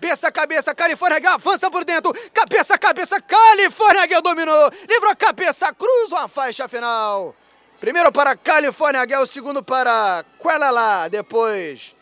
Cabeça, cabeça, Califórnia Gale avança por dentro. Cabeça, cabeça, Califórnia Gale dominou. Livrou cabeça, cruzou a faixa final. Primeiro para Califórnia Gale, é segundo para Quela Lá. Depois